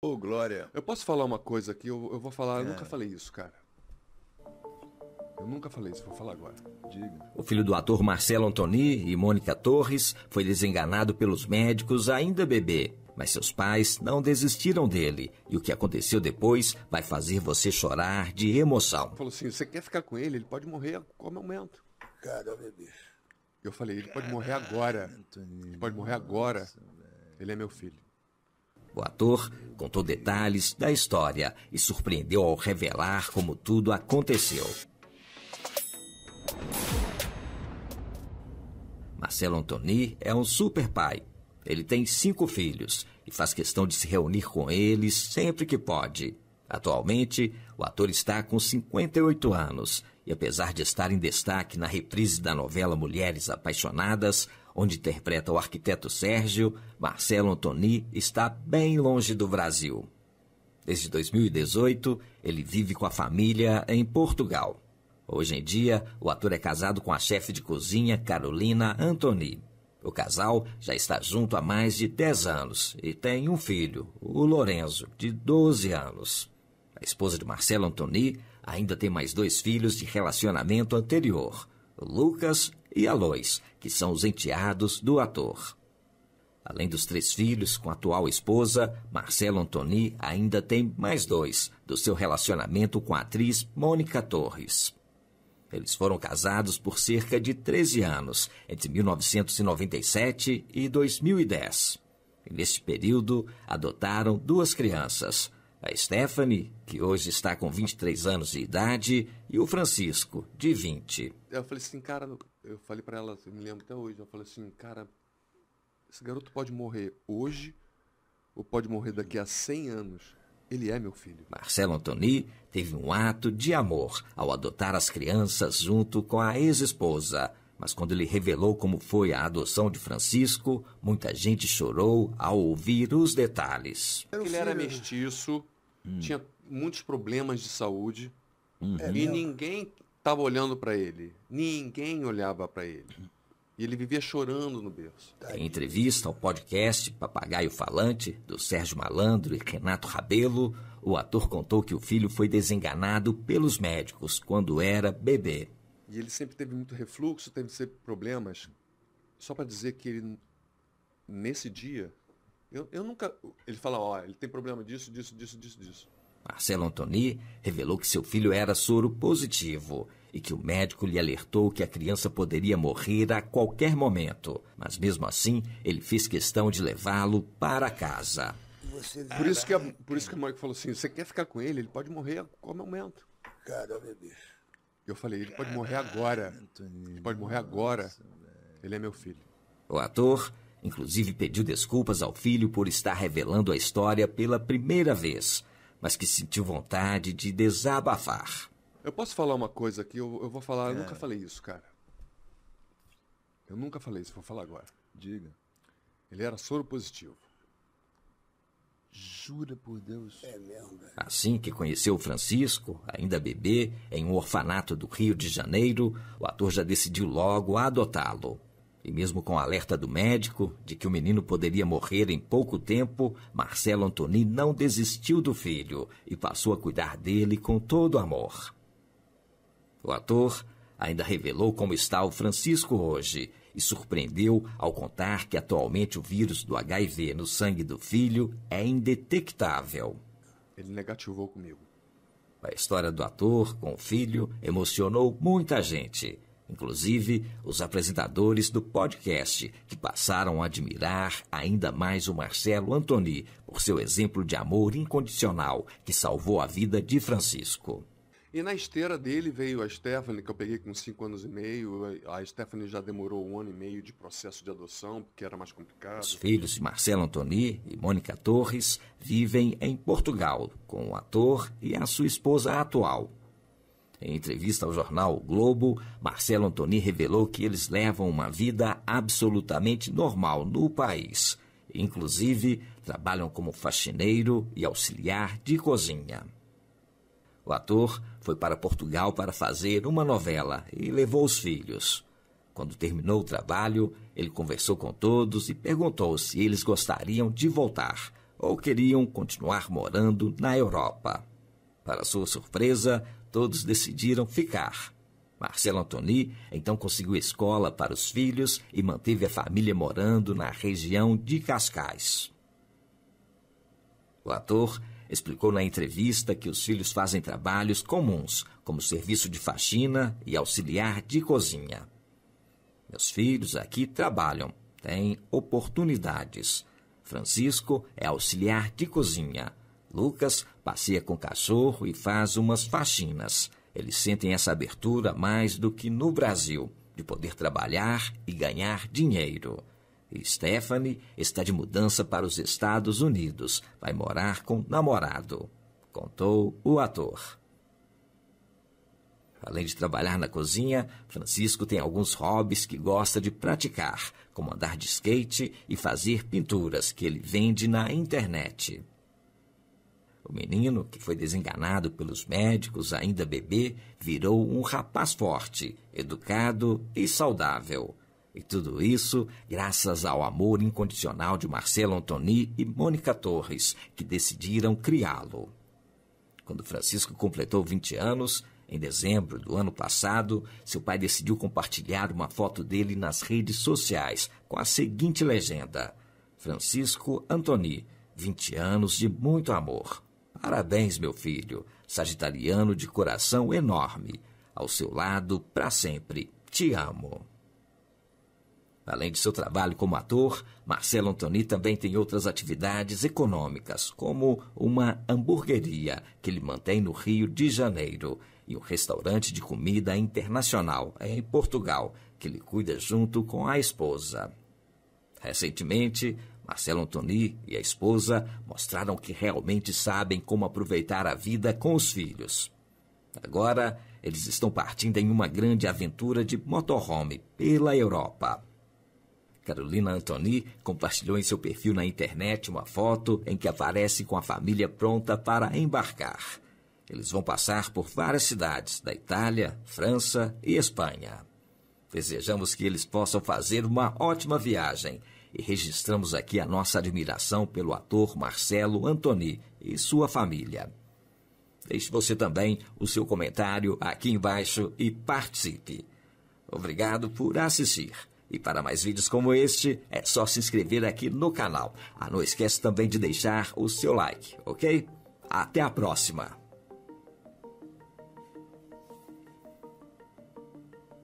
Ô, oh, Glória. Eu posso falar uma coisa aqui? Eu, eu vou falar. É. Eu nunca falei isso, cara. Eu nunca falei isso, vou falar agora. Diga. O filho do ator Marcelo Antoni e Mônica Torres foi desenganado pelos médicos ainda bebê. Mas seus pais não desistiram dele. E o que aconteceu depois vai fazer você chorar de emoção. Falou assim: você quer ficar com ele? Ele pode morrer a qualquer momento. Cara, bebê. Eu falei: ele pode morrer agora. Ele pode morrer agora. Ele é meu filho. O ator contou detalhes da história e surpreendeu ao revelar como tudo aconteceu. Marcelo Antoni é um super pai. Ele tem cinco filhos e faz questão de se reunir com eles sempre que pode. Atualmente, o ator está com 58 anos e, apesar de estar em destaque na reprise da novela Mulheres Apaixonadas, onde interpreta o arquiteto Sérgio, Marcelo Antoni está bem longe do Brasil. Desde 2018, ele vive com a família em Portugal. Hoje em dia, o ator é casado com a chefe de cozinha Carolina Antoni. O casal já está junto há mais de 10 anos e tem um filho, o Lorenzo, de 12 anos. A esposa de Marcelo Antoni ainda tem mais dois filhos de relacionamento anterior, o Lucas e Alois, que são os enteados do ator. Além dos três filhos com a atual esposa, Marcelo Antoni ainda tem mais dois do seu relacionamento com a atriz Mônica Torres. Eles foram casados por cerca de 13 anos, entre 1997 e 2010. E neste período, adotaram duas crianças, a Stephanie, que hoje está com 23 anos de idade, e o Francisco, de 20. Eu falei assim, cara, eu falei para ela, eu me lembro até hoje, eu falei assim, cara, esse garoto pode morrer hoje ou pode morrer daqui a 100 anos. Ele é meu filho. Marcelo Antoni teve um ato de amor ao adotar as crianças junto com a ex-esposa. Mas quando ele revelou como foi a adoção de Francisco, muita gente chorou ao ouvir os detalhes. Ele era mestiço, hum. tinha muitos problemas de saúde. Uhum. E ninguém estava olhando para ele. Ninguém olhava para ele. E ele vivia chorando no berço. Em entrevista ao podcast Papagaio Falante, do Sérgio Malandro e Renato Rabelo, o ator contou que o filho foi desenganado pelos médicos quando era bebê. E ele sempre teve muito refluxo, teve sempre problemas. Só para dizer que ele, nesse dia, eu, eu nunca. Ele fala: ó, oh, ele tem problema disso, disso, disso, disso, disso. Marcelo Antoni revelou que seu filho era soro positivo e que o médico lhe alertou que a criança poderia morrer a qualquer momento. Mas mesmo assim, ele fez questão de levá-lo para casa. Por isso que a, por isso que o Mike falou assim: você quer ficar com ele? Ele pode morrer a qualquer momento. Cara, Eu falei, ele pode morrer agora. Ele pode morrer agora. Ele é meu filho. O ator, inclusive, pediu desculpas ao filho por estar revelando a história pela primeira vez, mas que sentiu vontade de desabafar. Eu posso falar uma coisa aqui? Eu, eu vou falar. É. Eu nunca é. falei isso, cara. Eu nunca falei isso, vou falar agora. Diga. Ele era soro positivo. Jura por Deus. É mesmo, velho. Assim que conheceu Francisco, ainda bebê, em um orfanato do Rio de Janeiro, o ator já decidiu logo adotá-lo. E mesmo com o alerta do médico de que o menino poderia morrer em pouco tempo, Marcelo Antoni não desistiu do filho e passou a cuidar dele com todo amor. O ator ainda revelou como está o Francisco hoje e surpreendeu ao contar que atualmente o vírus do HIV no sangue do filho é indetectável. Ele negativou comigo. A história do ator com o filho emocionou muita gente, inclusive os apresentadores do podcast, que passaram a admirar ainda mais o Marcelo Antoni por seu exemplo de amor incondicional que salvou a vida de Francisco. E na esteira dele veio a Stephanie, que eu peguei com 5 anos e meio. A Stephanie já demorou um ano e meio de processo de adoção, porque era mais complicado. Os filhos de Marcelo Antoni e Mônica Torres vivem em Portugal com o ator e a sua esposa atual. Em entrevista ao jornal o Globo, Marcelo Antoni revelou que eles levam uma vida absolutamente normal no país. Inclusive, trabalham como faxineiro e auxiliar de cozinha. O ator foi para Portugal para fazer uma novela e levou os filhos. Quando terminou o trabalho, ele conversou com todos e perguntou se eles gostariam de voltar ou queriam continuar morando na Europa. Para sua surpresa, todos decidiram ficar. Marcelo Antoni então conseguiu escola para os filhos e manteve a família morando na região de Cascais. O ator Explicou na entrevista que os filhos fazem trabalhos comuns, como serviço de faxina e auxiliar de cozinha. Meus filhos aqui trabalham, têm oportunidades. Francisco é auxiliar de cozinha. Lucas passeia com cachorro e faz umas faxinas. Eles sentem essa abertura mais do que no Brasil, de poder trabalhar e ganhar dinheiro. Stephanie está de mudança para os Estados Unidos. Vai morar com namorado, contou o ator. Além de trabalhar na cozinha, Francisco tem alguns hobbies que gosta de praticar, como andar de skate e fazer pinturas que ele vende na internet. O menino, que foi desenganado pelos médicos ainda bebê, virou um rapaz forte, educado e saudável. E tudo isso graças ao amor incondicional de Marcelo Antoni e Mônica Torres, que decidiram criá-lo. Quando Francisco completou 20 anos, em dezembro do ano passado, seu pai decidiu compartilhar uma foto dele nas redes sociais com a seguinte legenda: Francisco Antoni, 20 anos de muito amor. Parabéns, meu filho, sagitariano de coração enorme. Ao seu lado para sempre. Te amo. Além de seu trabalho como ator, Marcelo Antoni também tem outras atividades econômicas, como uma hamburgueria que ele mantém no Rio de Janeiro e um restaurante de comida internacional em Portugal, que ele cuida junto com a esposa. Recentemente, Marcelo Antoni e a esposa mostraram que realmente sabem como aproveitar a vida com os filhos. Agora, eles estão partindo em uma grande aventura de motorhome pela Europa. Carolina Antoni compartilhou em seu perfil na internet uma foto em que aparece com a família pronta para embarcar. Eles vão passar por várias cidades da Itália, França e Espanha. Desejamos que eles possam fazer uma ótima viagem e registramos aqui a nossa admiração pelo ator Marcelo Antoni e sua família. Deixe você também o seu comentário aqui embaixo e participe. Obrigado por assistir. E para mais vídeos como este, é só se inscrever aqui no canal. Ah, não esquece também de deixar o seu like, ok? Até a próxima!